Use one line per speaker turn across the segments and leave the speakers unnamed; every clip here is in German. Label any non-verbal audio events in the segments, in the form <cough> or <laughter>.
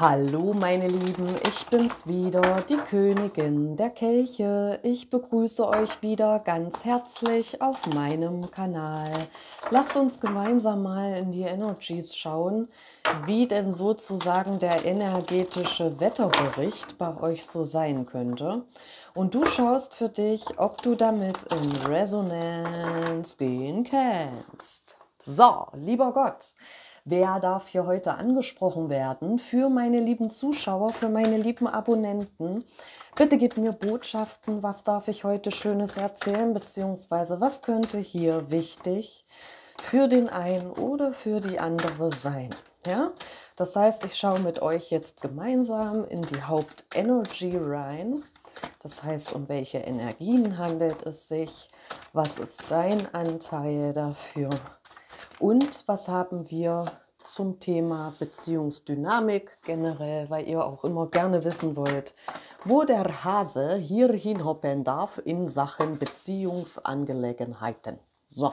Hallo meine Lieben, ich bin's wieder, die Königin der Kelche. Ich begrüße euch wieder ganz herzlich auf meinem Kanal. Lasst uns gemeinsam mal in die Energies schauen, wie denn sozusagen der energetische Wetterbericht bei euch so sein könnte. Und du schaust für dich, ob du damit in Resonanz gehen kannst. So, lieber Gott wer darf hier heute angesprochen werden. Für meine lieben Zuschauer, für meine lieben Abonnenten, bitte gebt mir Botschaften, was darf ich heute Schönes erzählen, beziehungsweise was könnte hier wichtig für den einen oder für die andere sein. Ja? Das heißt, ich schaue mit euch jetzt gemeinsam in die Hauptenergy rein. Das heißt, um welche Energien handelt es sich? Was ist dein Anteil dafür? Und was haben wir zum Thema Beziehungsdynamik generell, weil ihr auch immer gerne wissen wollt, wo der Hase hier hinhoppen darf in Sachen Beziehungsangelegenheiten. So.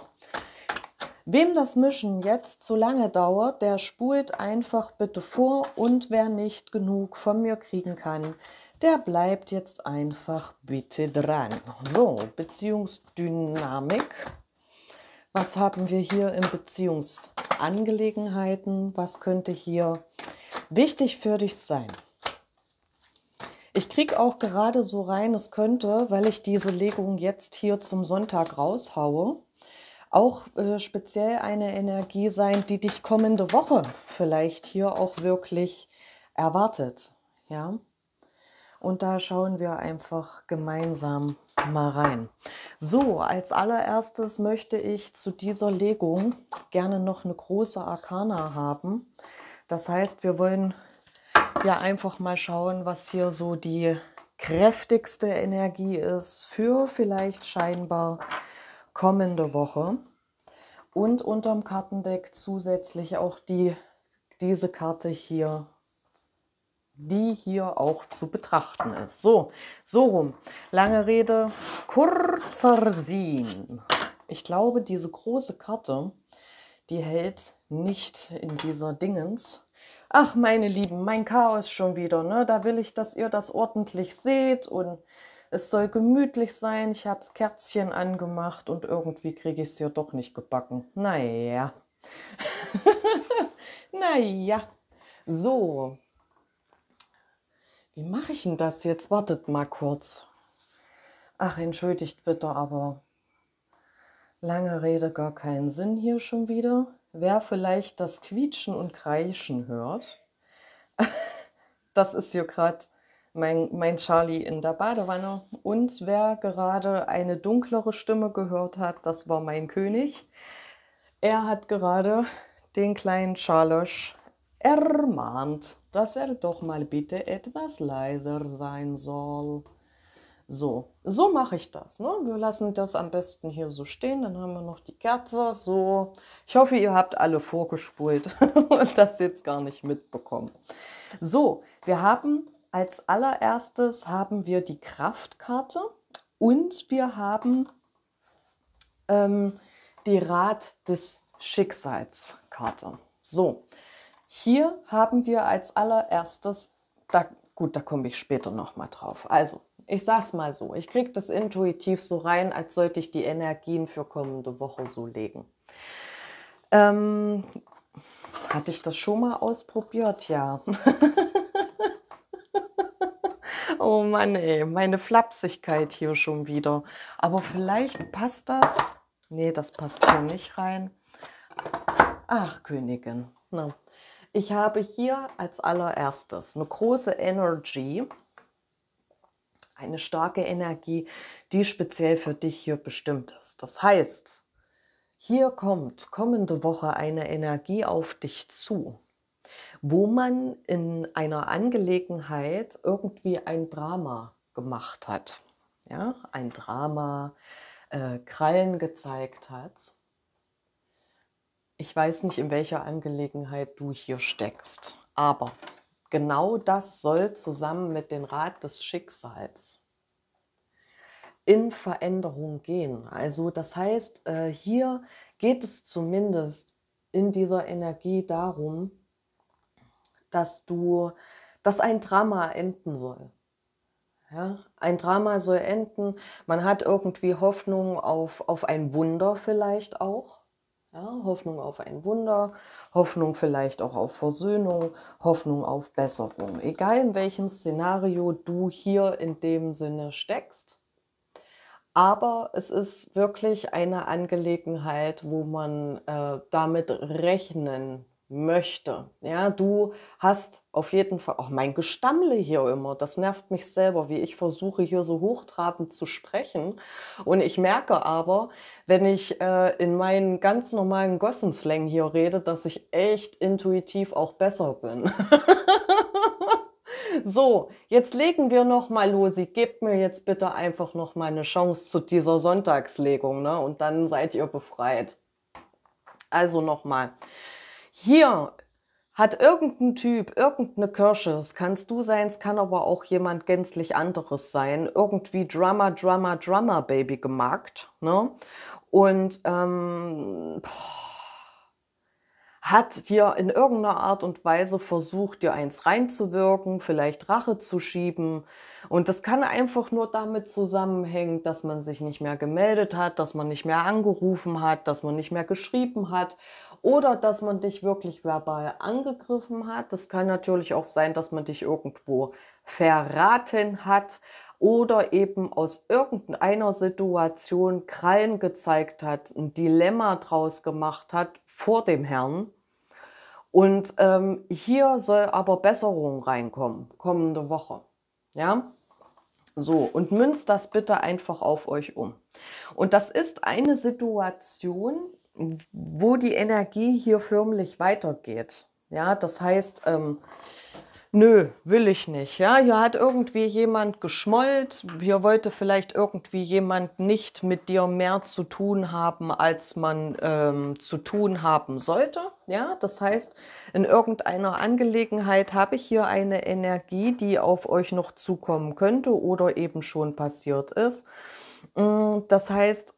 Wem das Mischen jetzt zu lange dauert, der spult einfach bitte vor und wer nicht genug von mir kriegen kann, der bleibt jetzt einfach bitte dran. So, Beziehungsdynamik was haben wir hier in Beziehungsangelegenheiten, was könnte hier wichtig für dich sein. Ich kriege auch gerade so rein, es könnte, weil ich diese Legung jetzt hier zum Sonntag raushaue, auch äh, speziell eine Energie sein, die dich kommende Woche vielleicht hier auch wirklich erwartet. Ja? Und da schauen wir einfach gemeinsam mal rein. So, als allererstes möchte ich zu dieser Legung gerne noch eine große Arkana haben. Das heißt, wir wollen ja einfach mal schauen, was hier so die kräftigste Energie ist für vielleicht scheinbar kommende Woche. Und unterm Kartendeck zusätzlich auch die, diese Karte hier die hier auch zu betrachten ist. So, so rum. Lange Rede, kurzer Sinn. Ich glaube, diese große Karte, die hält nicht in dieser Dingens. Ach, meine Lieben, mein Chaos schon wieder. Ne? Da will ich, dass ihr das ordentlich seht und es soll gemütlich sein. Ich habe das Kerzchen angemacht und irgendwie kriege ich es hier doch nicht gebacken. Naja. <laughs> naja. So, wie mache ich denn das jetzt? Wartet mal kurz. Ach, entschuldigt bitte, aber lange Rede gar keinen Sinn hier schon wieder. Wer vielleicht das Quietschen und Kreischen hört, <laughs> das ist hier gerade mein, mein Charlie in der Badewanne. Und wer gerade eine dunklere Stimme gehört hat, das war mein König. Er hat gerade den kleinen Charlosch ermahnt, dass er doch mal bitte etwas leiser sein soll. So, so mache ich das. Ne? Wir lassen das am besten hier so stehen. Dann haben wir noch die Kerze. So, ich hoffe, ihr habt alle vorgespult <laughs> und das jetzt gar nicht mitbekommen. So, wir haben als allererstes haben wir die Kraftkarte und wir haben ähm, die Rat des Schicksalskarte. So, hier haben wir als allererstes, da, gut, da komme ich später nochmal drauf. Also, ich sag's mal so, ich kriege das intuitiv so rein, als sollte ich die Energien für kommende Woche so legen. Ähm, hatte ich das schon mal ausprobiert? Ja. <laughs> oh Mann, ey, meine Flapsigkeit hier schon wieder. Aber vielleicht passt das. Nee, das passt hier nicht rein. Ach, Königin. Na, ich habe hier als allererstes eine große Energy, eine starke Energie, die speziell für dich hier bestimmt ist. Das heißt, hier kommt kommende Woche eine Energie auf dich zu, wo man in einer Angelegenheit irgendwie ein Drama gemacht hat. Ja, ein Drama, äh, Krallen gezeigt hat ich weiß nicht, in welcher Angelegenheit du hier steckst, aber genau das soll zusammen mit dem Rat des Schicksals in Veränderung gehen. Also das heißt, äh, hier geht es zumindest in dieser Energie darum, dass du, dass ein Drama enden soll. Ja, ein Drama soll enden. Man hat irgendwie Hoffnung auf, auf ein Wunder vielleicht auch ja, Hoffnung auf ein Wunder, Hoffnung vielleicht auch auf Versöhnung, Hoffnung auf Besserung. Egal in welchem Szenario du hier in dem Sinne steckst. Aber es ist wirklich eine Angelegenheit, wo man äh, damit rechnen möchte. Ja, du hast auf jeden Fall auch mein Gestammle hier immer. Das nervt mich selber, wie ich versuche hier so hochtrabend zu sprechen. Und ich merke aber, wenn ich äh, in meinen ganz normalen Gossenslang hier rede, dass ich echt intuitiv auch besser bin. <laughs> so, jetzt legen wir noch mal los. Sie gebt mir jetzt bitte einfach noch mal eine Chance zu dieser Sonntagslegung, ne? Und dann seid ihr befreit. Also noch mal hier hat irgendein Typ irgendeine Kirsche, es kannst du sein, es kann aber auch jemand gänzlich anderes sein, irgendwie Drama, Drama, Drama Baby gemacht, ne? Und ähm, hat dir in irgendeiner Art und Weise versucht, dir eins reinzuwirken, vielleicht Rache zu schieben. Und das kann einfach nur damit zusammenhängen, dass man sich nicht mehr gemeldet hat, dass man nicht mehr angerufen hat, dass man nicht mehr geschrieben hat oder dass man dich wirklich verbal angegriffen hat. Das kann natürlich auch sein, dass man dich irgendwo verraten hat oder eben aus irgendeiner Situation Krallen gezeigt hat, ein Dilemma draus gemacht hat vor dem Herrn. Und ähm, hier soll aber Besserung reinkommen, kommende Woche. Ja? So, und münzt das bitte einfach auf euch um. Und das ist eine Situation, wo die Energie hier förmlich weitergeht. Ja, das heißt, ähm, nö, will ich nicht. Ja, hier hat irgendwie jemand geschmollt, hier wollte vielleicht irgendwie jemand nicht mit dir mehr zu tun haben, als man ähm, zu tun haben sollte. Ja, das heißt, in irgendeiner Angelegenheit habe ich hier eine Energie, die auf euch noch zukommen könnte oder eben schon passiert ist. Mm, das heißt,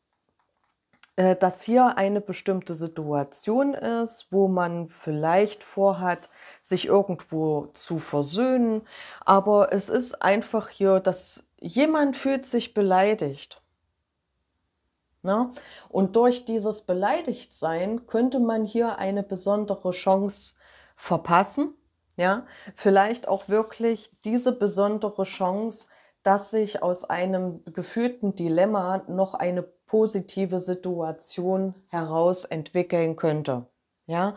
äh, dass hier eine bestimmte Situation ist, wo man vielleicht vorhat, sich irgendwo zu versöhnen. Aber es ist einfach hier, dass jemand fühlt sich beleidigt. Na? Ne? Und durch dieses Beleidigtsein könnte man hier eine besondere Chance verpassen. Ja, vielleicht auch wirklich diese besondere Chance, dass sich aus einem gefühlten Dilemma noch eine positive Situation heraus entwickeln könnte. Ja,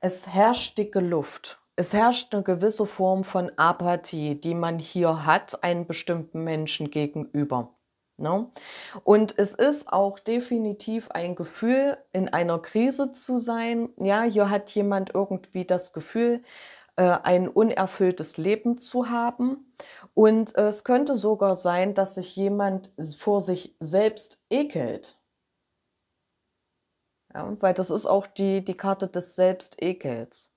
es herrscht dicke Luft. Es herrscht eine gewisse Form von Apathie, die man hier hat, einem bestimmten Menschen gegenüber. Ne? Und es ist auch definitiv ein Gefühl, in einer Krise zu sein. Ja, hier hat jemand irgendwie das Gefühl, äh, ein unerfülltes Leben zu haben. Und es könnte sogar sein, dass sich jemand vor sich selbst ekelt. Ja, weil das ist auch die, die Karte des Selbstekels.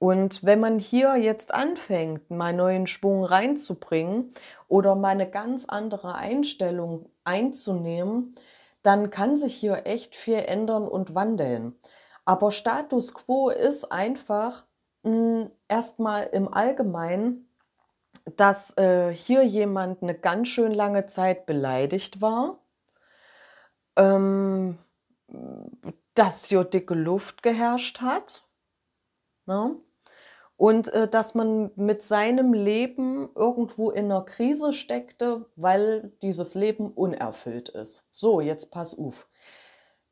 Und wenn man hier jetzt anfängt, mal neuen Schwung reinzubringen oder mal eine ganz andere Einstellung einzunehmen, dann kann sich hier echt viel ändern und wandeln. Aber Status quo ist einfach mm, erstmal im Allgemeinen dass äh, hier jemand eine ganz schön lange Zeit beleidigt war, ähm, dass hier dicke Luft geherrscht hat ne? und äh, dass man mit seinem Leben irgendwo in einer Krise steckte, weil dieses Leben unerfüllt ist. So, jetzt pass auf.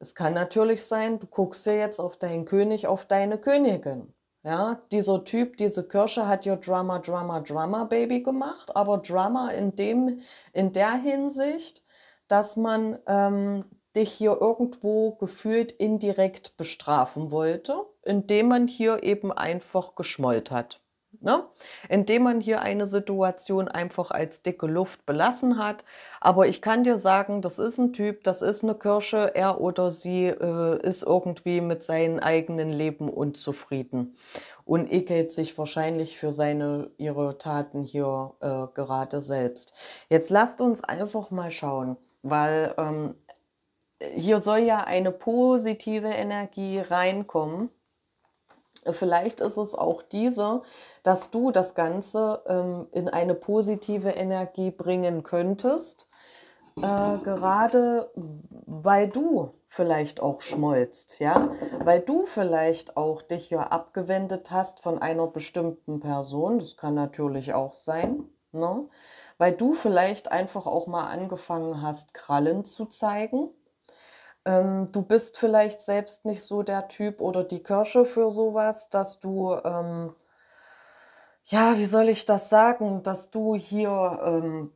Es kann natürlich sein, du guckst ja jetzt auf deinen König, auf deine Königin. Ja, dieser Typ, diese Kirsche hat ja Drama, Drama, Drama Baby gemacht, aber Drama in, dem, in der Hinsicht, dass man ähm, dich hier irgendwo gefühlt indirekt bestrafen wollte, indem man hier eben einfach geschmollt hat. Ne? Indem man hier eine Situation einfach als dicke Luft belassen hat. Aber ich kann dir sagen, das ist ein Typ, das ist eine Kirsche, er oder sie äh, ist irgendwie mit seinem eigenen Leben unzufrieden und ekelt sich wahrscheinlich für seine, ihre Taten hier äh, gerade selbst. Jetzt lasst uns einfach mal schauen, weil ähm, hier soll ja eine positive Energie reinkommen. Äh, vielleicht ist es auch diese, dass du das Ganze ähm, in eine positive Energie bringen könntest, äh, gerade weil du vielleicht auch schmolzt, ja, weil du vielleicht auch dich ja abgewendet hast von einer bestimmten Person, das kann natürlich auch sein, ne? weil du vielleicht einfach auch mal angefangen hast, Krallen zu zeigen, ähm, du bist vielleicht selbst nicht so der Typ oder die Kirsche für sowas, dass du, ähm, ja, wie soll ich das sagen, dass du hier ähm,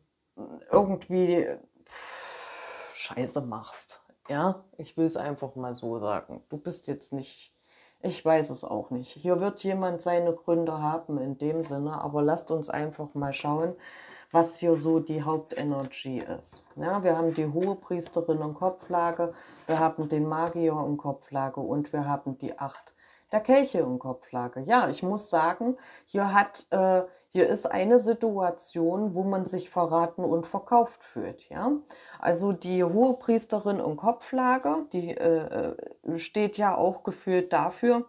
irgendwie pff, Scheiße machst. Ja, ich will es einfach mal so sagen. Du bist jetzt nicht, ich weiß es auch nicht. Hier wird jemand seine Gründe haben in dem Sinne, aber lasst uns einfach mal schauen, was hier so die Hauptenergie ist. Ja, wir haben die hohe Priesterin und Kopflage, wir haben den Magier und Kopflage und wir haben die Acht der Kelche und Kopflage. Ja, ich muss sagen, hier hat, äh, hier ist eine Situation, wo man sich verraten und verkauft fühlt. Ja, also die hohe Priesterin und Kopflage, die äh, steht ja auch gefühlt dafür,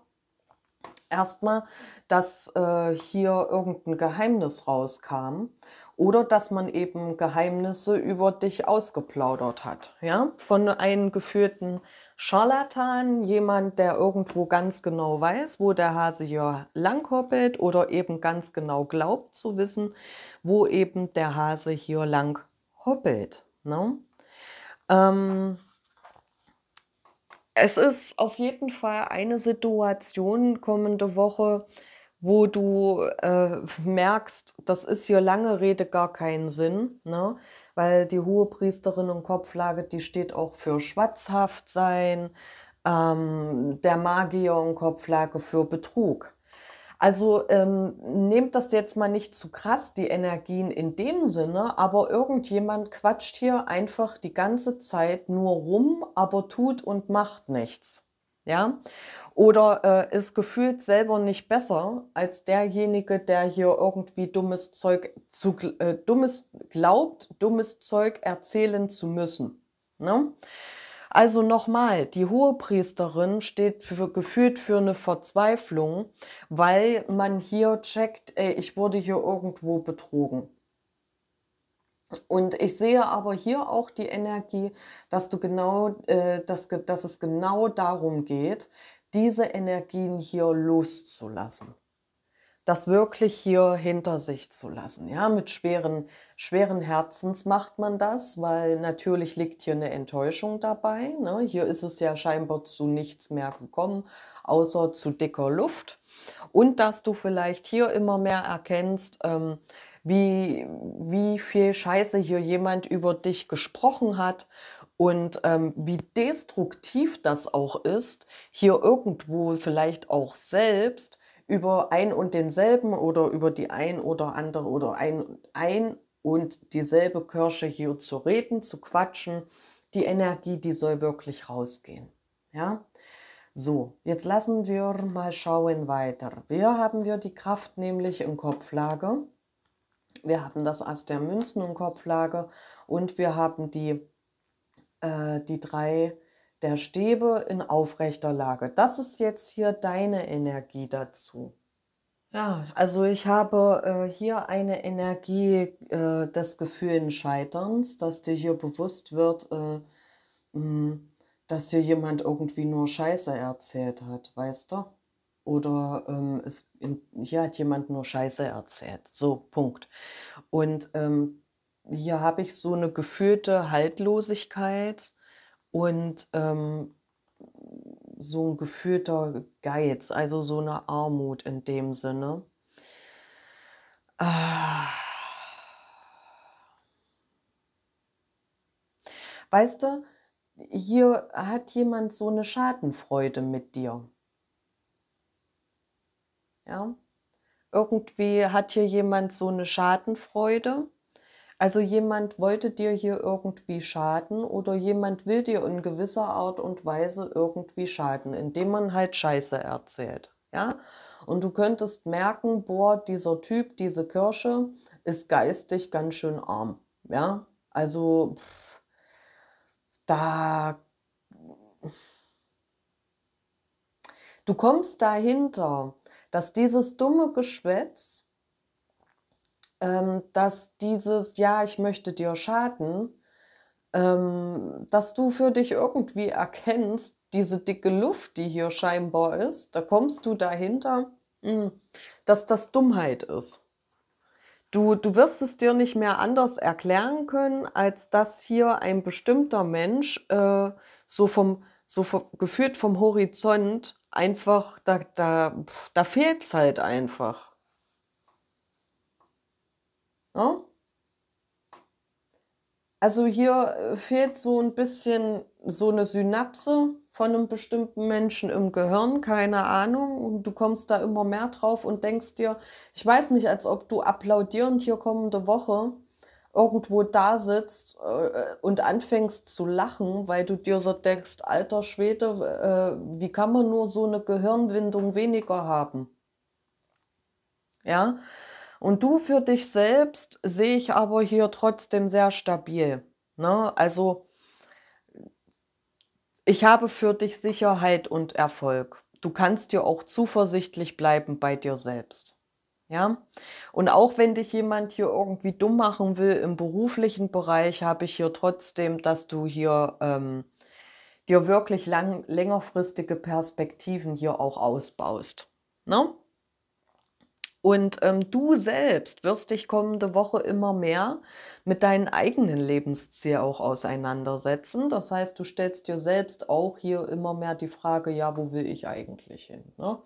erstmal, dass äh, hier irgendein Geheimnis rauskam oder dass man eben Geheimnisse über dich ausgeplaudert hat. Ja? Von einem geführten Scharlatan, jemand, der irgendwo ganz genau weiß, wo der Hase ja langhoppelt oder eben ganz genau glaubt zu wissen, wo eben der Hase hier lang hoppelt. Ne? Ähm, es ist auf jeden Fall eine Situation kommende Woche, wo du äh, merkst, das ist hier lange Rede gar keinen Sinn, ne? weil die hohe Priesterin und Kopflage, die steht auch für schwatzhaft sein, ähm, der Magier und Kopflage für Betrug. Also ähm, nehmt das jetzt mal nicht zu krass, die Energien in dem Sinne, aber irgendjemand quatscht hier einfach die ganze Zeit nur rum, aber tut und macht nichts. Ja, oder äh, ist gefühlt selber nicht besser als derjenige, der hier irgendwie dummes Zeug zu, äh, dummes glaubt, dummes Zeug erzählen zu müssen. Ne? Also nochmal, die Hohepriesterin steht für, gefühlt für eine Verzweiflung, weil man hier checkt, ey, ich wurde hier irgendwo betrogen. Und ich sehe aber hier auch die Energie, dass du genau, äh, dass, dass es genau darum geht, diese Energien hier loszulassen. Das wirklich hier hinter sich zu lassen. Ja, mit schweren, schweren Herzens macht man das, weil natürlich liegt hier eine Enttäuschung dabei. Ne? Hier ist es ja scheinbar zu nichts mehr gekommen, außer zu dicker Luft. Und dass du vielleicht hier immer mehr erkennst, ähm, wie, wie viel Scheiße hier jemand über dich gesprochen hat und ähm, wie destruktiv das auch ist, hier irgendwo vielleicht auch selbst über ein und denselben oder über die ein oder andere oder ein, ein und dieselbe Kirsche hier zu reden, zu quatschen. Die Energie, die soll wirklich rausgehen. Ja? So, jetzt lassen wir mal schauen weiter. Wir haben wir die Kraft nämlich in Kopflage. Wir haben das Ast der Münzen in Kopflage und wir haben die äh, die drei der Stäbe in aufrechter Lage. Das ist jetzt hier deine Energie dazu. Ja, also ich habe äh, hier eine Energie äh, des Gefühls Scheiterns, dass dir hier bewusst wird, äh, mh, hm, dass dir jemand irgendwie nur Scheiße erzählt hat, weißt du? Oder ähm, es, hier hat jemand nur Scheiße erzählt. So, Punkt. Und ähm, hier habe ich so eine gefühlte Haltlosigkeit und ähm, so ein gefühlter Geiz, also so eine Armut in dem Sinne. Ah. Weißt du, hier hat jemand so eine Schadenfreude mit dir. Ja, irgendwie hat hier jemand so eine Schadenfreude also jemand wollte dir hier irgendwie schaden oder jemand will dir in gewisser Art und Weise irgendwie schaden, indem man halt Scheiße erzählt. Ja? Und du könntest merken, boah, dieser Typ, diese Kirsche ist geistig ganz schön arm. Ja? Also pff, da Du kommst dahinter, dass dieses dumme Geschwätz ähm, dass dieses, ja, ich möchte dir schaden, ähm, dass du für dich irgendwie erkennst, diese dicke Luft, die hier scheinbar ist, da kommst du dahinter, hm, dass das Dummheit ist. Du, du wirst es dir nicht mehr anders erklären können, als dass hier ein bestimmter Mensch äh, so vom, so vom, gefühlt vom Horizont einfach, da, da, da fehlt es halt einfach. Ne? Also hier äh, fehlt so ein bisschen so eine Synapse von einem bestimmten Menschen im Gehirn, keine Ahnung. Und du kommst da immer mehr drauf und denkst dir, ich weiß nicht, als ob du applaudierend hier kommende Woche irgendwo da sitzt äh, und anfängst zu lachen, weil du dir so denkst, alter Schwede, äh, wie kann man nur so eine Gehirnwindung weniger haben? Ja, und du für dich selbst sehe ich aber hier trotzdem sehr stabil. Ne? Also ich habe für dich Sicherheit und Erfolg. Du kannst dir auch zuversichtlich bleiben bei dir selbst. Ja? Und auch wenn dich jemand hier irgendwie dumm machen will im beruflichen Bereich, habe ich hier trotzdem, dass du hier ähm, dir wirklich lang, längerfristige Perspektiven hier auch ausbaust. Ne? Und ähm, du selbst wirst dich kommende Woche immer mehr mit deinen eigenen Lebensziel auch auseinandersetzen. Das heißt, du stellst dir selbst auch hier immer mehr die Frage, ja, wo will ich eigentlich hin? Ne?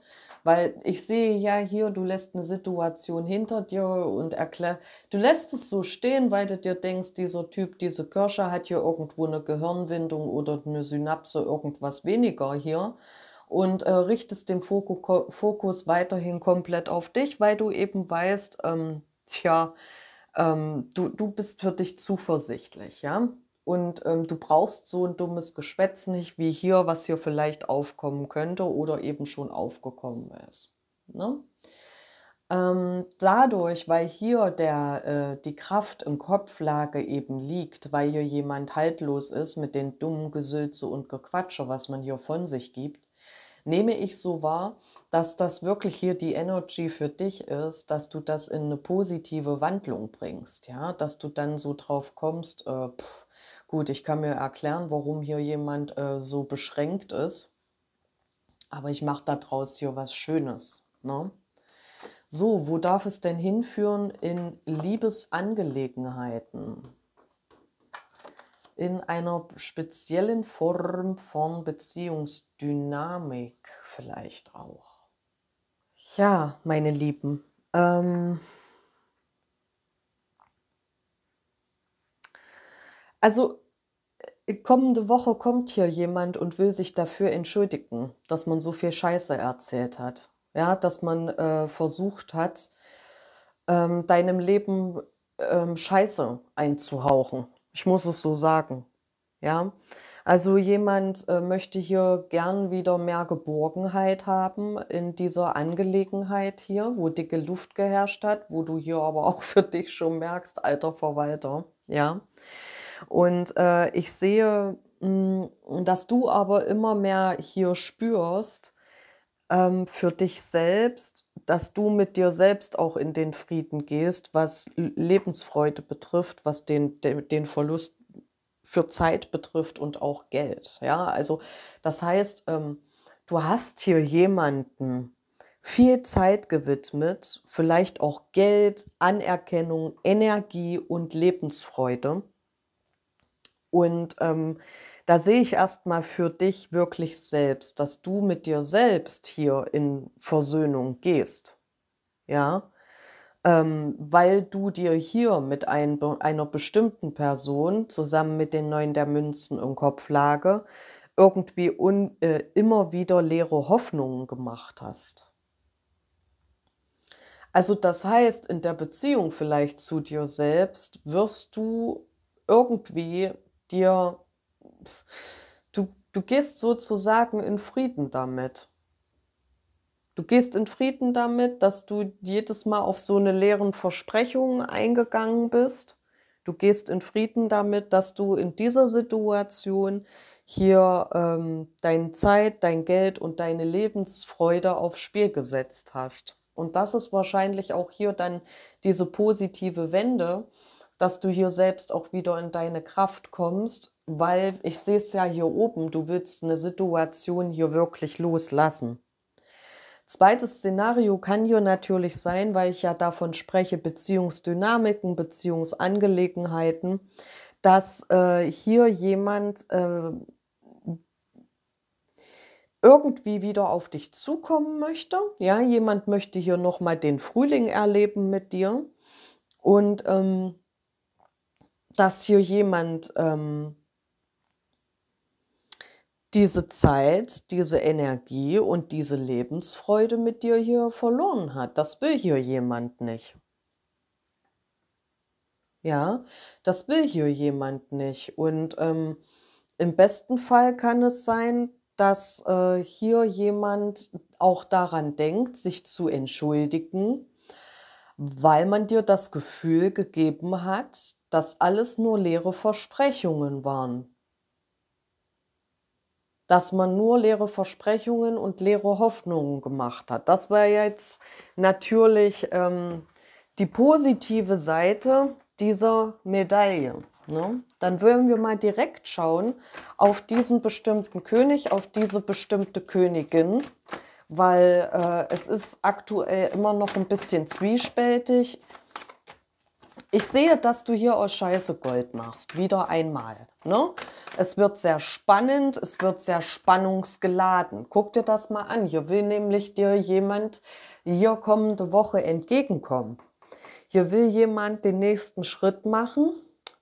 Weil ich sehe ja hier, du lässt eine Situation hinter dir und erklärst, du lässt es so stehen, weil du dir denkst, dieser Typ, diese Kirsche hat hier irgendwo eine Gehirnwindung oder eine Synapse, irgendwas weniger hier und äh, richtest den Fokus, Fokus weiterhin komplett auf dich, weil du eben weißt, ähm, ja, ähm, du, du bist für dich zuversichtlich, ja. Und ähm, du brauchst so ein dummes Geschwätz nicht wie hier, was hier vielleicht aufkommen könnte oder eben schon aufgekommen ist. Ne? Ähm, dadurch, weil hier der, äh, die Kraft im Kopflage eben liegt, weil hier jemand haltlos ist mit den dummen Gesülze und Gequatsche, was man hier von sich gibt, nehme ich so wahr, dass das wirklich hier die Energy für dich ist, dass du das in eine positive Wandlung bringst, ja, dass du dann so drauf kommst, äh, pff, gut, ich kann mir erklären, warum hier jemand äh, so beschränkt ist, aber ich mache daraus hier was Schönes, ne? So, wo darf es denn hinführen in Liebesangelegenheiten? in einer speziellen Form von Beziehungsdynamik vielleicht auch. Ja, meine Lieben, ähm also äh, kommende Woche kommt hier jemand und will sich dafür entschuldigen, dass man so viel Scheiße erzählt hat. Ja, dass man äh, versucht hat, ähm, deinem Leben ähm, Scheiße einzuhauchen ich muss es so sagen. Ja. Also jemand äh, möchte hier gern wieder mehr Geborgenheit haben in dieser Angelegenheit hier, wo dicke Luft geherrscht hat, wo du hier aber auch für dich schon merkst, alter Verwalter. Ja. Und äh, ich sehe, mh, mm, dass du aber immer mehr hier spürst ähm, für dich selbst, dass du mit dir selbst auch in den Frieden gehst, was Lebensfreude betrifft, was den, den Verlust für Zeit betrifft und auch Geld. Ja, also das heißt, ähm, du hast hier jemanden viel Zeit gewidmet, vielleicht auch Geld, Anerkennung, Energie und Lebensfreude. Und ähm, da sehe ich erstmal für dich wirklich selbst, dass du mit dir selbst hier in Versöhnung gehst. Ja, ähm, weil du dir hier mit ein, einer bestimmten Person zusammen mit den Neuen der Münzen im Kopflage irgendwie un, äh, immer wieder leere Hoffnungen gemacht hast. Also das heißt, in der Beziehung vielleicht zu dir selbst wirst du irgendwie dir du, du gehst sozusagen in Frieden damit. Du gehst in Frieden damit, dass du jedes Mal auf so eine leeren Versprechung eingegangen bist. Du gehst in Frieden damit, dass du in dieser Situation hier ähm, deine Zeit, dein Geld und deine Lebensfreude aufs Spiel gesetzt hast. Und das ist wahrscheinlich auch hier dann diese positive Wende, dass du hier selbst auch wieder in deine Kraft kommst, weil ich sehe es ja hier oben, du willst eine Situation hier wirklich loslassen. Zweites Szenario kann hier natürlich sein, weil ich ja davon spreche, Beziehungsdynamiken, Beziehungsangelegenheiten, dass äh, hier jemand äh, irgendwie wieder auf dich zukommen möchte. Ja, jemand möchte hier nochmal den Frühling erleben mit dir. Und ähm, dass hier jemand ähm, diese Zeit, diese Energie und diese Lebensfreude mit dir hier verloren hat. Das will hier jemand nicht. Ja, das will hier jemand nicht. Und ähm, im besten Fall kann es sein, dass äh, hier jemand auch daran denkt, sich zu entschuldigen, weil man dir das Gefühl gegeben hat, dass alles nur leere Versprechungen waren. Dass man nur leere Versprechungen und leere Hoffnungen gemacht hat. Das war jetzt natürlich ähm, die positive Seite dieser Medaille. Ne? Dann würden wir mal direkt schauen auf diesen bestimmten König, auf diese bestimmte Königin, weil äh, es ist aktuell immer noch ein bisschen zwiespältig. Ich sehe, dass du hier aus Scheiße Gold machst, wieder einmal. Ne? Es wird sehr spannend, es wird sehr spannungsgeladen. Guck dir das mal an. Hier will nämlich dir jemand hier kommende Woche entgegenkommen. Hier will jemand den nächsten Schritt machen.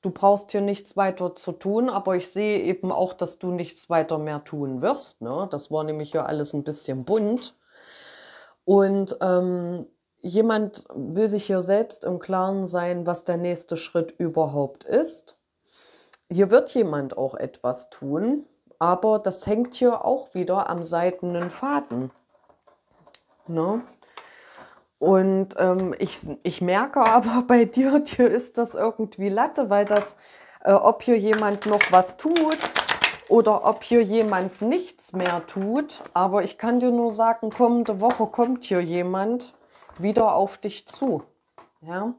Du brauchst hier nichts weiter zu tun, aber ich sehe eben auch, dass du nichts weiter mehr tun wirst. Ne? Das war nämlich ja alles ein bisschen bunt. Und ähm, jemand will sich hier selbst im Klaren sein, was der nächste Schritt überhaupt ist. Hier wird jemand auch etwas tun, aber das hängt hier auch wieder am seitenen Faden. Ne? Und ähm, ich, ich merke aber <laughs> bei dir, dir ist das irgendwie Latte, weil das, äh, ob hier jemand noch was tut oder ob hier jemand nichts mehr tut, aber ich kann dir nur sagen, kommende Woche kommt hier jemand wieder auf dich zu. Ja?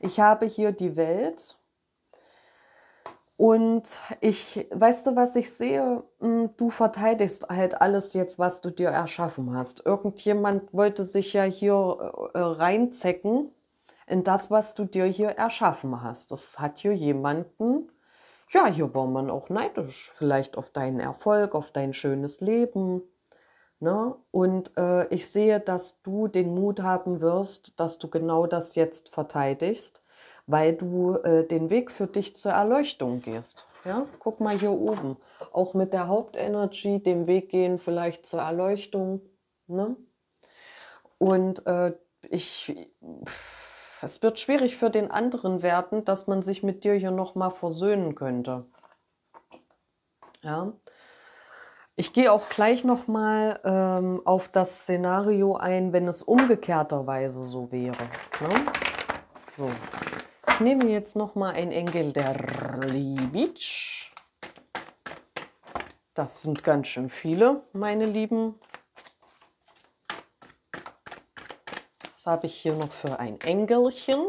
Ich habe hier die Welt und ich, weißt du, was ich sehe? Hm, du verteidigst halt alles jetzt, was du dir erschaffen hast. Irgendjemand wollte sich ja hier äh, reinzecken in das, was du dir hier erschaffen hast. Das hat hier jemanden, ja, hier war man auch neidisch, vielleicht auf deinen Erfolg, auf dein schönes Leben. Ne? Und äh, ich sehe, dass du den Mut haben wirst, dass du genau das jetzt verteidigst, weil du äh, den Weg für dich zur Erleuchtung gehst. Ja? Guck mal hier oben. Auch mit der Hauptenergie den Weg gehen, vielleicht zur Erleuchtung. Ne? Und äh, ich, es wird schwierig für den anderen werden, dass man sich mit dir hier nochmal versöhnen könnte. Ja, ich gehe auch gleich nochmal ähm, auf das Szenario ein, wenn es umgekehrterweise so wäre. Ne? So, ich nehme jetzt nochmal ein Engel der Liebitsch. Das sind ganz schön viele, meine Lieben. Was habe ich hier noch für ein Engelchen?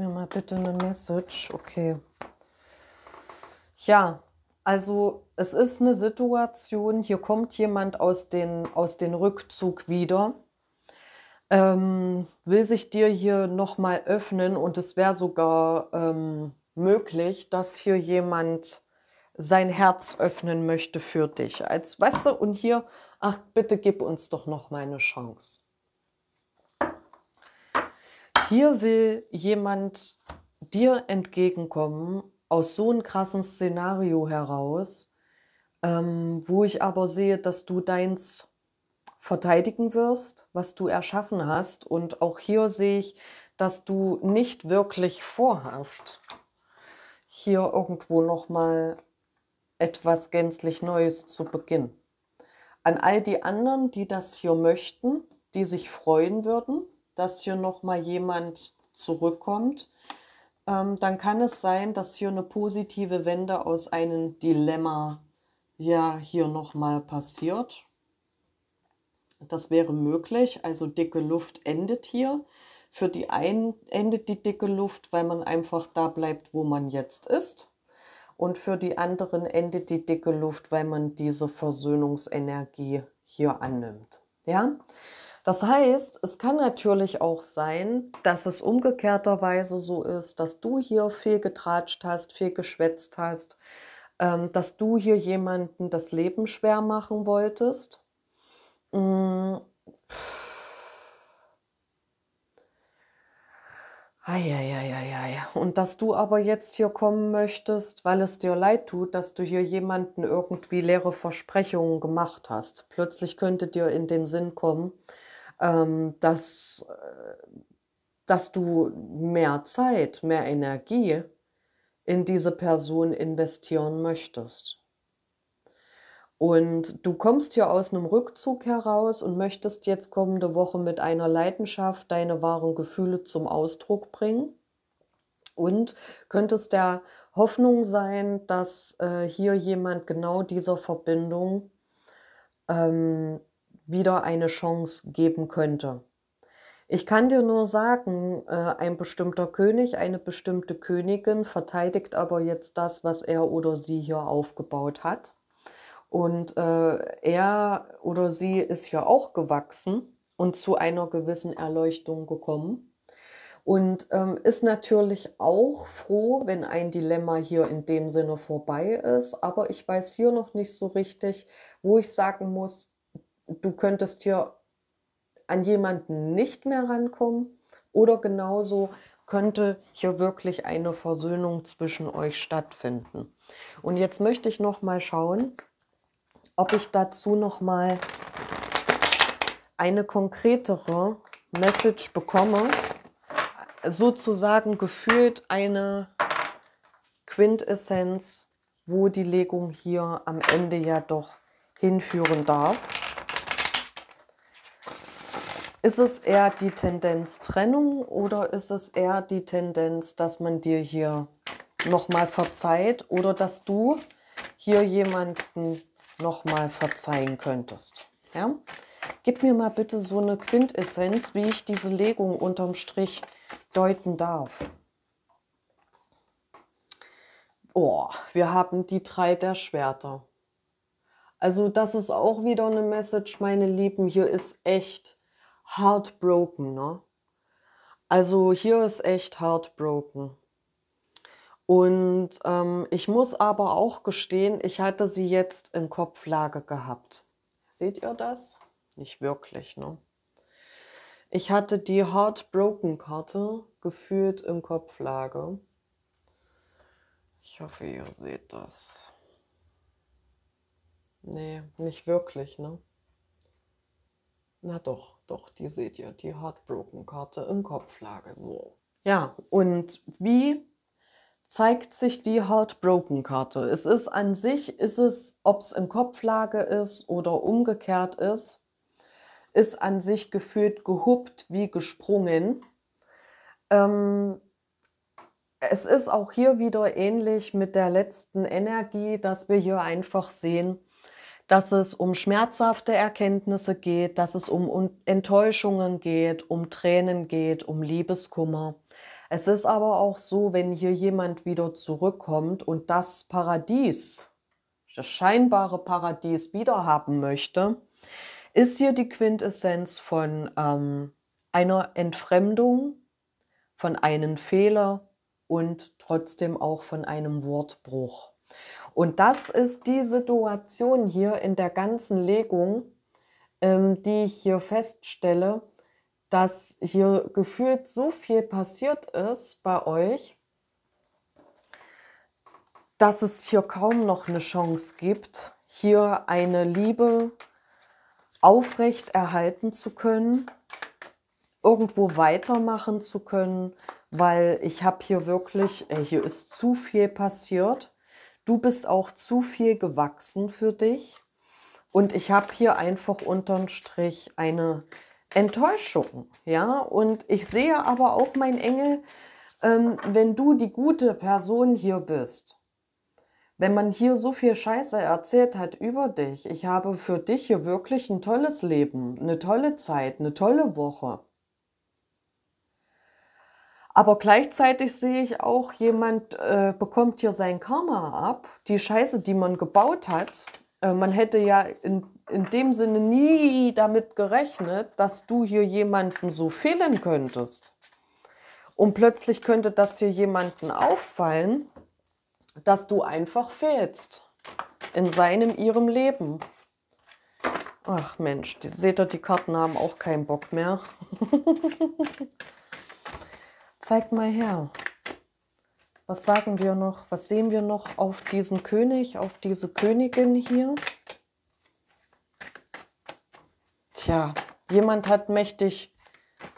mir mal bitte eine Message. Okay. Ja, also es ist eine Situation, hier kommt jemand aus dem aus den Rückzug wieder, ähm, will sich dir hier nochmal öffnen und es wäre sogar ähm, möglich, dass hier jemand sein Herz öffnen möchte für dich. Als weißt du, und hier, ach bitte gib uns doch nochmal eine Chance. Hier will jemand dir entgegenkommen aus so einem krassen Szenario heraus, ähm, wo ich aber sehe, dass du deins verteidigen wirst, was du erschaffen hast. Und auch hier sehe ich, dass du nicht wirklich vorhast, hier irgendwo nochmal etwas gänzlich Neues zu beginnen. An all die anderen, die das hier möchten, die sich freuen würden, dass hier nochmal jemand zurückkommt, ähm, dann kann es sein, dass hier eine positive Wende aus einem Dilemma ja hier nochmal passiert. Das wäre möglich. Also dicke Luft endet hier. Für die einen endet die dicke Luft, weil man einfach da bleibt, wo man jetzt ist. Und für die anderen endet die dicke Luft, weil man diese Versöhnungsenergie hier annimmt. Ja? Das heißt, es kann natürlich auch sein, dass es umgekehrterweise so ist, dass du hier viel getratscht hast, viel geschwätzt hast, ähm, dass du hier jemanden das Leben schwer machen wolltest. Hm. Eieieiei. Und dass du aber jetzt hier kommen möchtest, weil es dir leid tut, dass du hier jemanden irgendwie leere Versprechungen gemacht hast. Plötzlich könnte dir in den Sinn kommen, ähm, dass, äh, dass du mehr Zeit, mehr Energie in diese Person investieren möchtest. Und du kommst hier aus einem Rückzug heraus und möchtest jetzt kommende Woche mit einer Leidenschaft deine wahren Gefühle zum Ausdruck bringen. Und könntest der Hoffnung sein, dass äh, hier jemand genau dieser Verbindung ähm, wieder eine Chance geben könnte. Ich kann dir nur sagen, äh, ein bestimmter König, eine bestimmte Königin verteidigt aber jetzt das, was er oder sie hier aufgebaut hat. Und äh, er oder sie ist hier auch gewachsen und zu einer gewissen Erleuchtung gekommen. Und ähm, ist natürlich auch froh, wenn ein Dilemma hier in dem Sinne vorbei ist. Aber ich weiß hier noch nicht so richtig, wo ich sagen muss, du könntest hier an jemanden nicht mehr rankommen oder genauso könnte hier wirklich eine Versöhnung zwischen euch stattfinden. Und jetzt möchte ich noch mal schauen, ob ich dazu noch mal eine konkretere Message bekomme, sozusagen gefühlt eine Quintessenz, wo die Legung hier am Ende ja doch hinführen darf. Ist es eher die Tendenz Trennung oder ist es eher die Tendenz, dass man dir hier nochmal verzeiht oder dass du hier jemanden nochmal verzeihen könntest? Ja? Gib mir mal bitte so eine Quintessenz, wie ich diese Legung unterm Strich deuten darf. Oh, wir haben die drei der Schwerter. Also das ist auch wieder eine Message, meine Lieben. Hier ist echt heartbroken, ne? Also hier ist echt heartbroken. Und ähm, ich muss aber auch gestehen, ich hatte sie jetzt in Kopflage gehabt. Seht ihr das? Nicht wirklich, ne? Ich hatte die Heartbroken-Karte gefühlt in Kopflage. Ich hoffe, ihr seht das. Nee, nicht wirklich, ne? Na doch, doch, die seht ihr, die Heartbroken-Karte in Kopflage so. Ja, und wie zeigt sich die Heartbroken-Karte? Es ist an sich, ist es, ob es in Kopflage ist oder umgekehrt ist, ist an sich gefühlt gehuppt wie gesprungen. Ähm, es ist auch hier wieder ähnlich mit der letzten Energie, dass wir hier einfach sehen, dass es um schmerzhafte Erkenntnisse geht, dass es um Enttäuschungen geht, um Tränen geht, um Liebeskummer. Es ist aber auch so, wenn hier jemand wieder zurückkommt und das Paradies, das scheinbare Paradies wieder haben möchte, ist hier die Quintessenz von ähm, einer Entfremdung, von einem Fehler und trotzdem auch von einem Wortbruch. Und das ist die Situation hier in der ganzen Legung, ähm, die ich hier feststelle, dass hier gefühlt so viel passiert ist bei euch, dass es hier kaum noch eine Chance gibt, hier eine Liebe aufrecht erhalten zu können, irgendwo weitermachen zu können, weil ich habe hier wirklich, äh, hier ist zu viel passiert du bist auch zu viel gewachsen für dich. Und ich habe hier einfach unterm Strich eine Enttäuschung. Ja, und ich sehe aber auch, mein Engel, ähm, wenn du die gute Person hier bist, wenn man hier so viel Scheiße erzählt hat über dich, ich habe für dich hier wirklich ein tolles Leben, eine tolle Zeit, eine tolle Woche. Aber gleichzeitig sehe ich auch, jemand äh, bekommt hier sein Karma ab, die Scheiße, die man gebaut hat. Äh, man hätte ja in, in dem Sinne nie damit gerechnet, dass du hier jemanden so fehlen könntest. Und plötzlich könnte das hier jemanden auffallen, dass du einfach fehlst in seinem, ihrem Leben. Ach Mensch, die, seht ihr, die Karten haben auch keinen Bock mehr. <laughs> zeigt mal her. Was sagen wir noch? Was sehen wir noch auf diesen König, auf diese Königin hier? Tja, jemand hat mächtig,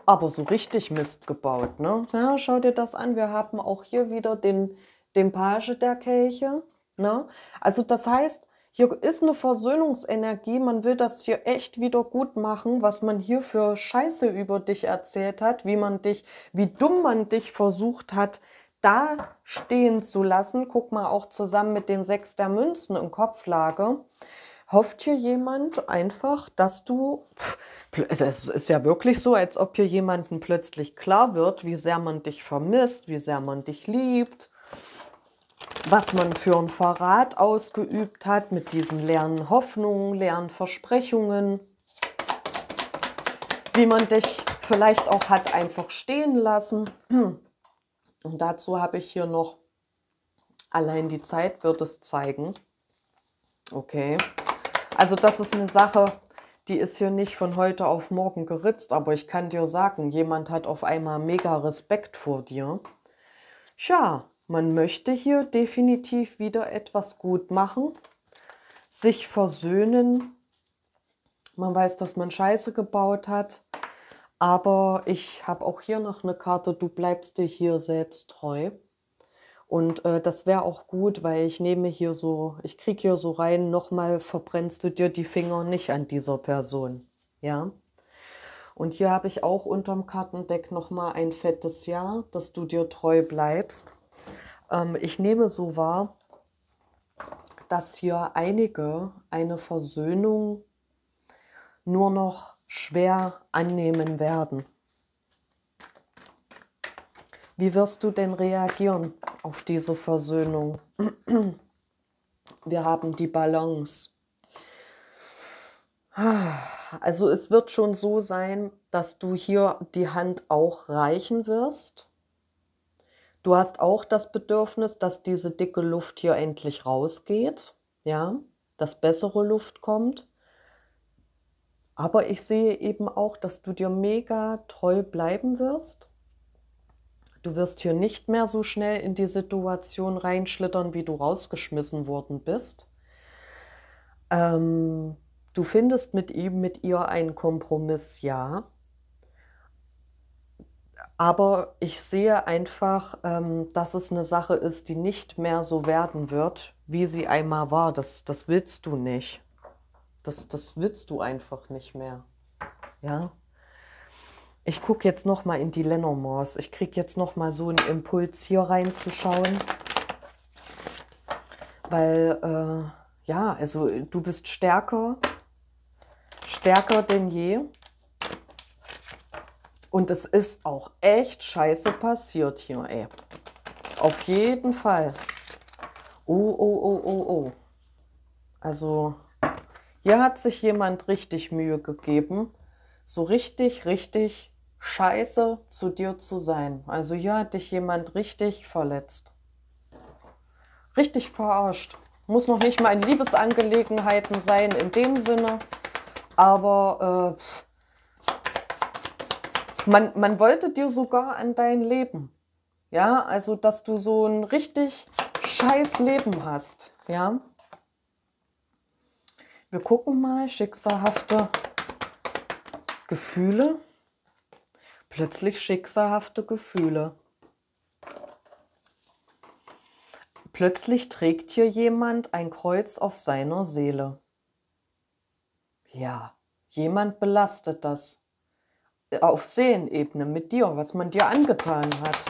aber so richtig Mist gebaut. Ne? Ja, schau dir das an. Wir haben auch hier wieder den, den Page der Kelche. Ne? Also das heißt, hier ist eine Versöhnungsenergie. Man will das hier echt wieder gut machen, was man hier für Scheiße über dich erzählt hat, wie man dich, wie dumm man dich versucht hat, da stehen zu lassen. Guck mal auch zusammen mit den sechs der Münzen im Kopflage. Hofft hier jemand einfach, dass du, es ist ja wirklich so, als ob hier jemanden plötzlich klar wird, wie sehr man dich vermisst, wie sehr man dich liebt, was man für einen Verrat ausgeübt hat mit diesen leeren Hoffnungen, leeren Versprechungen, wie man dich vielleicht auch hat einfach stehen lassen. <clears throat> Und dazu habe ich hier noch, allein die Zeit wird es zeigen. Okay, also das ist eine Sache, die ist hier nicht von heute auf morgen geritzt, aber ich kann dir sagen, jemand hat auf einmal mega Respekt vor dir. Tja, man möchte hier definitiv wieder etwas gut machen, sich versöhnen. Man weiß, dass man Scheiße gebaut hat. Aber ich habe auch hier noch eine Karte, du bleibst dir hier selbst treu. Und äh, das wäre auch gut, weil ich nehme hier so, ich kriege hier so rein, nochmal verbrennst du dir die Finger nicht an dieser Person. Ja. Und hier habe ich auch unterm Kartendeck nochmal ein fettes Ja, dass du dir treu bleibst. Ähm, ich nehme so wahr, dass hier einige eine Versöhnung nur noch schwer annehmen werden. Wie wirst du denn reagieren auf diese Versöhnung? Wir haben die Balance. Also es wird schon so sein, dass du hier die Hand auch reichen wirst. Du hast auch das Bedürfnis, dass diese dicke Luft hier endlich rausgeht, ja, dass bessere Luft kommt. Aber ich sehe eben auch, dass du dir mega treu bleiben wirst. Du wirst hier nicht mehr so schnell in die Situation reinschlittern, wie du rausgeschmissen worden bist. Ähm, du findest mit ihm, mit ihr einen Kompromiss, ja. Aber ich sehe einfach, ähm, dass es eine Sache ist, die nicht mehr so werden wird, wie sie einmal war. Das, das willst du nicht. Das, das willst du einfach nicht mehr. Ja? Ich gucke jetzt noch mal in die Lenormors. Ich kriege jetzt noch mal so einen Impuls, hier reinzuschauen. Weil, äh, ja, also du bist stärker, stärker denn je. Und es ist auch echt scheiße passiert hier, ey. Auf jeden Fall. Oh, oh, oh, oh, oh. Also, hier hat sich jemand richtig Mühe gegeben, so richtig, richtig scheiße zu dir zu sein. Also hier hat dich jemand richtig verletzt. Richtig verarscht. Muss noch nicht mal in Liebesangelegenheiten sein in dem Sinne, aber äh, man, man wollte dir sogar an dein Leben. Ja, also dass du so ein richtig scheiß Leben hast. Ja. Wir gucken mal, schicksalhafte Gefühle. Plötzlich schicksalhafte Gefühle. Plötzlich trägt hier jemand ein Kreuz auf seiner Seele. Ja, jemand belastet das auf Seelenebene mit dir, was man dir angetan hat.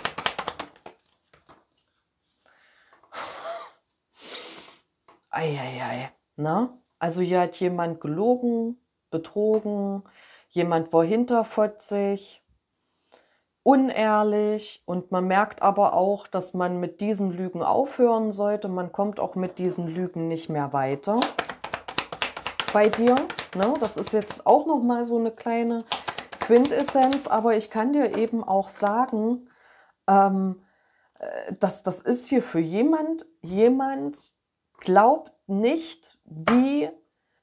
Eieiei, ne? Also hier hat jemand gelogen, betrogen, jemand war hinterfotzig, unehrlich und man merkt aber auch, dass man mit diesen Lügen aufhören sollte. Man kommt auch mit diesen Lügen nicht mehr weiter bei dir. Ne? Das ist jetzt auch nochmal so eine kleine Quintessenz, aber ich kann dir eben auch sagen, ähm, äh, dass das ist hier für jemand, jemand glaubt nicht, wie,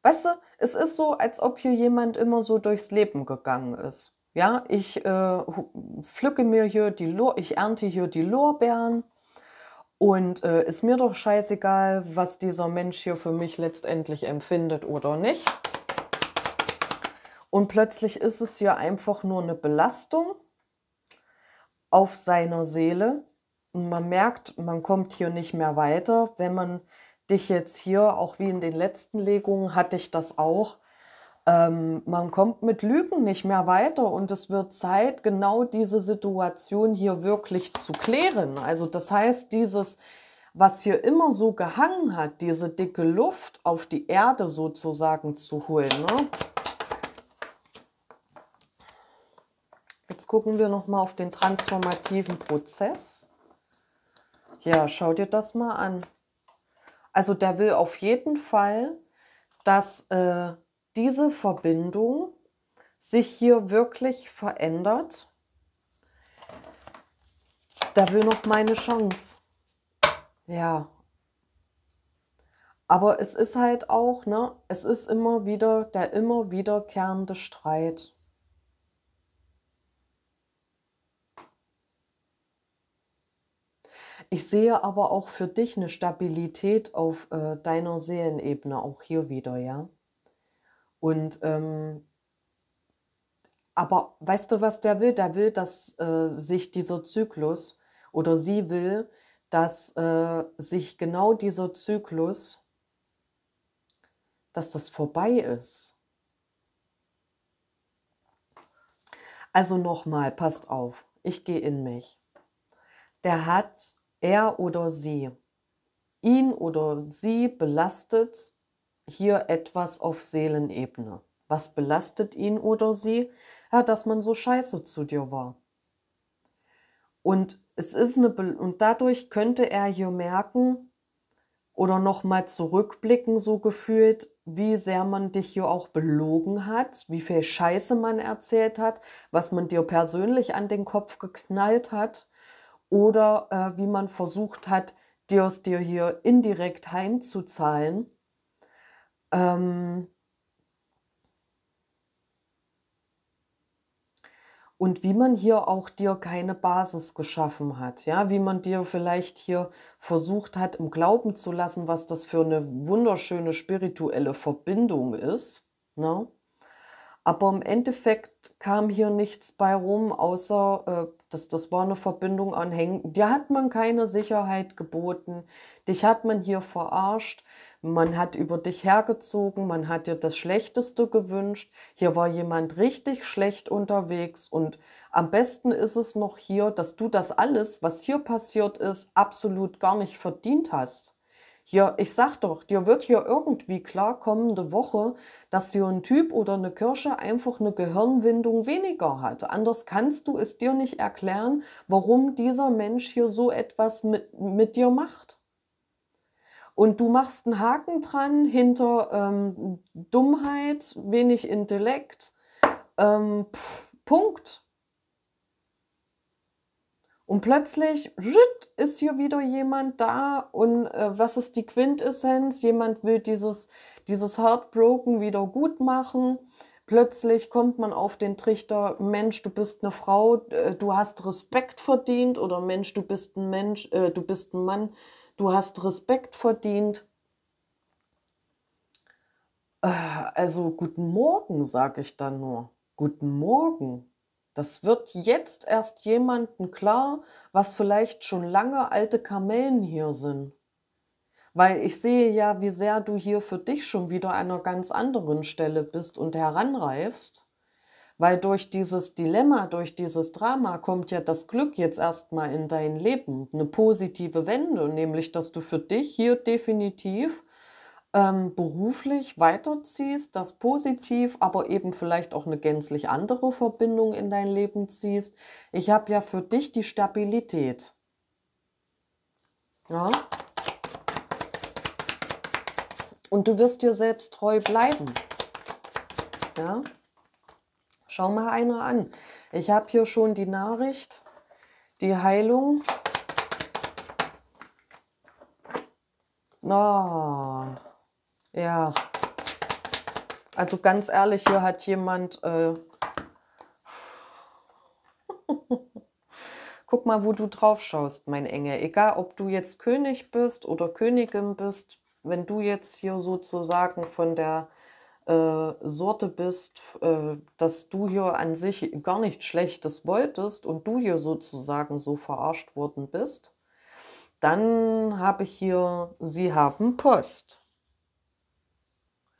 weißt du, es ist so, als ob hier jemand immer so durchs Leben gegangen ist. Ja, ich äh, pflücke mir hier die, Lo ich ernte hier die Lorbeeren und äh, ist mir doch scheißegal, was dieser Mensch hier für mich letztendlich empfindet oder nicht. Und plötzlich ist es ja einfach nur eine Belastung auf seiner Seele. Und man merkt, man kommt hier nicht mehr weiter. Wenn man dich jetzt hier, auch wie in den letzten Legungen, hatte ich das auch, ähm, man kommt mit Lügen nicht mehr weiter und es wird Zeit, genau diese Situation hier wirklich zu klären. Also das heißt, dieses, was hier immer so gehangen hat, diese dicke Luft auf die Erde sozusagen zu holen. Ne? Jetzt gucken wir noch mal auf den transformativen Prozess. Ja, schau dir das mal an. Also der will auf jeden Fall, dass äh, diese Verbindung sich hier wirklich verändert. Da will noch meine Chance. Ja. Aber es ist halt auch, ne, es ist immer wieder der immer wiederkehrende Streit. Ich sehe aber auch für dich eine Stabilität auf äh, deiner Seelenebene, auch hier wieder, ja. Und ähm, aber weißt du, was der will? Der will, dass äh, sich dieser Zyklus oder sie will, dass äh, sich genau dieser Zyklus, dass das vorbei ist. Also nochmal, passt auf, ich gehe in mich. Der hat er oder sie, ihn oder sie belastet hier etwas auf Seelenebene. Was belastet ihn oder sie? Ja, dass man so scheiße zu dir war. Und es ist eine Be und dadurch könnte er hier merken oder noch mal zurückblicken so gefühlt, wie sehr man dich hier auch belogen hat, wie viel Scheiße man erzählt hat, was man dir persönlich an den Kopf geknallt hat oder äh, wie man versucht hat, dir es dir hier indirekt heimzuzahlen. Ähm und wie man hier auch dir keine Basis geschaffen hat, ja, wie man dir vielleicht hier versucht hat, im Glauben zu lassen, was das für eine wunderschöne spirituelle Verbindung ist, ne? Aber im Endeffekt kam hier nichts bei rum, außer äh, das, das war eine Verbindung anhängen. Dir hat man keine Sicherheit geboten, dich hat man hier verarscht, man hat über dich hergezogen, man hat dir das Schlechteste gewünscht. Hier war jemand richtig schlecht unterwegs und am besten ist es noch hier, dass du das alles, was hier passiert ist, absolut gar nicht verdient hast. Ja, ich sag doch, dir wird hier irgendwie klar kommende Woche, dass hier ein Typ oder eine Kirsche einfach eine Gehirnwindung weniger hat. Anders kannst du es dir nicht erklären, warum dieser Mensch hier so etwas mit, mit dir macht. Und du machst einen Haken dran hinter ähm, Dummheit, wenig Intellekt. Ähm, pff, Punkt. Und plötzlich ist hier wieder jemand da und äh, was ist die Quintessenz? Jemand will dieses, dieses Heartbroken wieder gut machen. Plötzlich kommt man auf den Trichter, Mensch, du bist eine Frau, äh, du hast Respekt verdient oder Mensch, du bist ein Mensch, äh, du bist ein Mann, du hast Respekt verdient. Äh, also guten Morgen, sage ich dann nur. Guten Morgen. Das wird jetzt erst jemanden klar, was vielleicht schon lange alte Kamellen hier sind. Weil ich sehe ja, wie sehr du hier für dich schon wieder an einer ganz anderen Stelle bist und heranreifst. Weil durch dieses Dilemma, durch dieses Drama kommt ja das Glück jetzt erstmal in dein Leben. Eine positive Wende, nämlich dass du für dich hier definitiv ähm, beruflich weiterziehst, das positiv, aber eben vielleicht auch eine gänzlich andere Verbindung in dein Leben ziehst. Ich habe ja für dich die Stabilität. Ja. Und du wirst dir selbst treu bleiben. Ja. Schau mal einer an. Ich habe hier schon die Nachricht, die Heilung. Na. Oh. Ja. Also ganz ehrlich, hier hat jemand. Äh <laughs> Guck mal, wo du drauf schaust, mein Engel. Egal, ob du jetzt König bist oder Königin bist, wenn du jetzt hier sozusagen von der äh, Sorte bist, äh, dass du hier an sich gar nichts Schlechtes wolltest und du hier sozusagen so verarscht worden bist, dann habe ich hier, sie haben Post.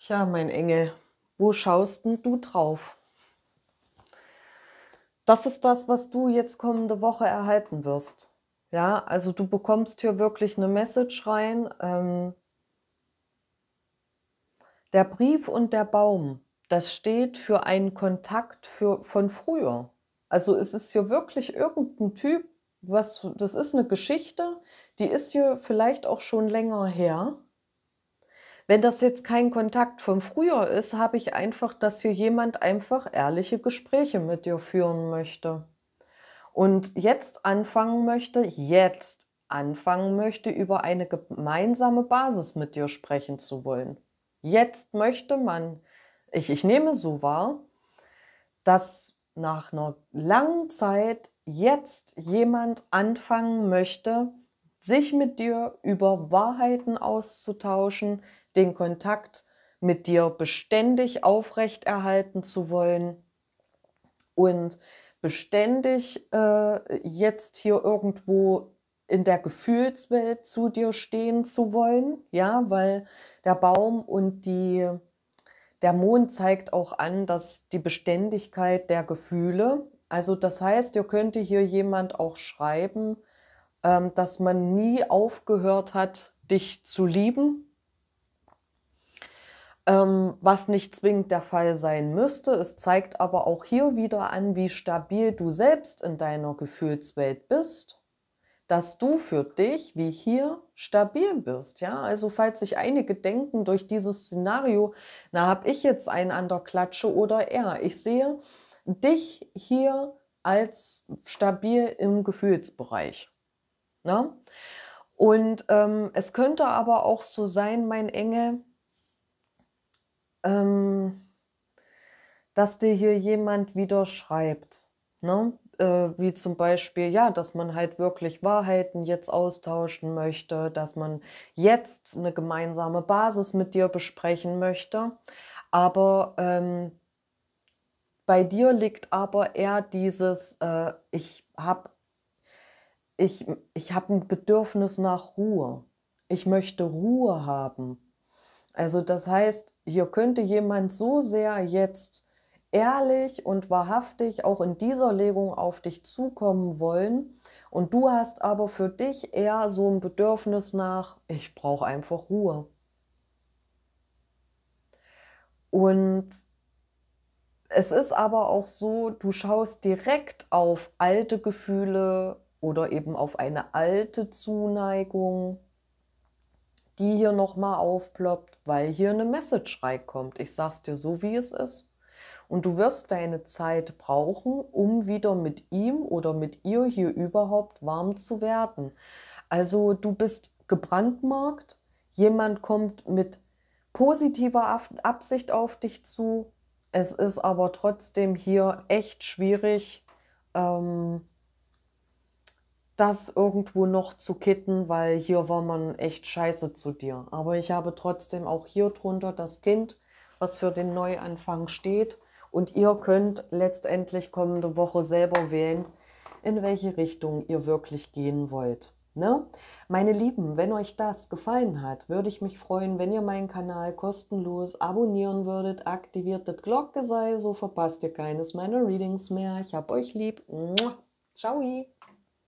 Tja, mein Engel, wo schaust denn du drauf? Das ist das, was du jetzt kommende Woche erhalten wirst. Ja, also du bekommst hier wirklich eine Message rein. Ähm, der Brief und der Baum, das steht für einen Kontakt für, von früher. Also es ist hier wirklich irgendein Typ, was, das ist eine Geschichte, die ist hier vielleicht auch schon länger her. Wenn das jetzt kein Kontakt von früher ist, habe ich einfach, dass hier jemand einfach ehrliche Gespräche mit dir führen möchte. Und jetzt anfangen möchte, jetzt anfangen möchte, über eine gemeinsame Basis mit dir sprechen zu wollen. Jetzt möchte man, ich, ich nehme so wahr, dass nach einer langen Zeit jetzt jemand anfangen möchte, sich mit dir über Wahrheiten auszutauschen, den Kontakt mit dir beständig aufrechterhalten zu wollen und beständig äh, jetzt hier irgendwo in der Gefühlswelt zu dir stehen zu wollen, ja, weil der Baum und die, der Mond zeigt auch an, dass die Beständigkeit der Gefühle, also das heißt, ihr könnte hier jemand auch schreiben, ähm, dass man nie aufgehört hat, dich zu lieben, ähm, was nicht zwingend der Fall sein müsste. Es zeigt aber auch hier wieder an, wie stabil du selbst in deiner Gefühlswelt bist, dass du für dich wie hier stabil bist. Ja, also falls sich einige denken durch dieses Szenario, na habe ich jetzt einen an der Klatsche oder er. Ich sehe dich hier als stabil im Gefühlsbereich. Na? Ne? Und ähm, es könnte aber auch so sein, mein Engel, ähm, dass dir hier jemand wieder schreibt. Ne? Äh, wie zum Beispiel, ja, dass man halt wirklich Wahrheiten jetzt austauschen möchte, dass man jetzt eine gemeinsame Basis mit dir besprechen möchte. Aber ähm, bei dir liegt aber eher dieses, äh, ich habe ich, ich hab ein Bedürfnis nach Ruhe. Ich möchte Ruhe haben. Also das heißt, hier könnte jemand so sehr jetzt ehrlich und wahrhaftig auch in dieser Legung auf dich zukommen wollen und du hast aber für dich eher so ein Bedürfnis nach, ich brauche einfach Ruhe. Und es ist aber auch so, du schaust direkt auf alte Gefühle oder eben auf eine alte Zuneigung die hier nochmal aufploppt, weil hier eine Message reinkommt. Ich sag's dir so, wie es ist. Und du wirst deine Zeit brauchen, um wieder mit ihm oder mit ihr hier überhaupt warm zu werden. Also du bist gebrandmarkt, jemand kommt mit positiver Absicht auf dich zu. Es ist aber trotzdem hier echt schwierig, ähm, das irgendwo noch zu kitten, weil hier war man echt scheiße zu dir. Aber ich habe trotzdem auch hier drunter das Kind, was für den Neuanfang steht. Und ihr könnt letztendlich kommende Woche selber wählen, in welche Richtung ihr wirklich gehen wollt. Ne? Meine Lieben, wenn euch das gefallen hat, würde ich mich freuen, wenn ihr meinen Kanal kostenlos abonnieren würdet. Aktiviert das Glocke sei, so verpasst ihr keines meiner Readings mehr. Ich hab euch lieb. Ciao.